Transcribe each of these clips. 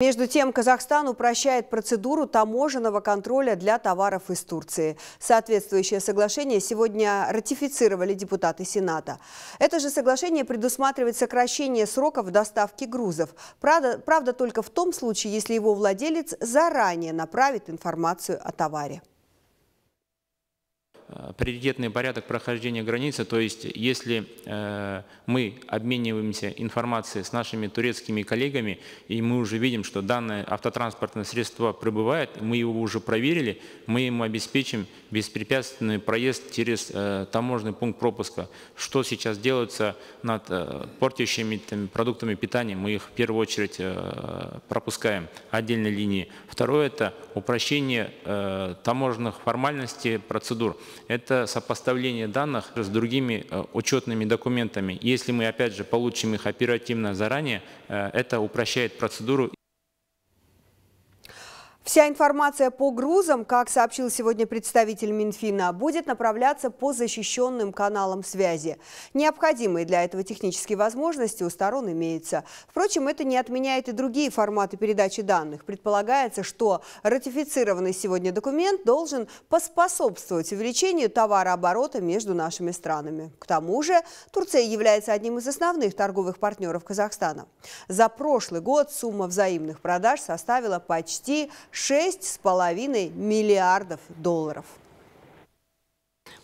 Между тем, Казахстан упрощает процедуру таможенного контроля для товаров из Турции. Соответствующее соглашение сегодня ратифицировали депутаты Сената. Это же соглашение предусматривает сокращение сроков доставки грузов. Правда, правда только в том случае, если его владелец заранее направит информацию о товаре. Э, приоритетный порядок прохождения границы, то есть если э, мы обмениваемся информацией с нашими турецкими коллегами, и мы уже видим, что данное автотранспортное средство прибывает, мы его уже проверили, мы ему обеспечим беспрепятственный проезд через э, таможенный пункт пропуска. Что сейчас делается над портящими продуктами питания, мы их в первую очередь пропускаем отдельной линии. Второе – это упрощение таможенных формальностей, процедур это сопоставление данных с другими э, учетными документами. Если мы, опять же, получим их оперативно заранее, э, это упрощает процедуру. Вся информация по грузам, как сообщил сегодня представитель Минфина, будет направляться по защищенным каналам связи. Необходимые для этого технические возможности у сторон имеются. Впрочем, это не отменяет и другие форматы передачи данных. Предполагается, что ратифицированный сегодня документ должен поспособствовать увеличению товарооборота между нашими странами. К тому же Турция является одним из основных торговых партнеров Казахстана. За прошлый год сумма взаимных продаж составила почти 6,5 миллиардов долларов.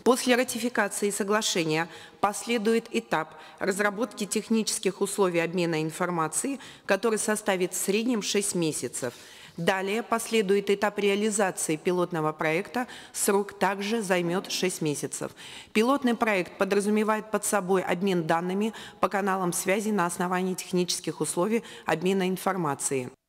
После ратификации соглашения последует этап разработки технических условий обмена информацией, который составит в среднем 6 месяцев. Далее последует этап реализации пилотного проекта, срок также займет 6 месяцев. Пилотный проект подразумевает под собой обмен данными по каналам связи на основании технических условий обмена информацией.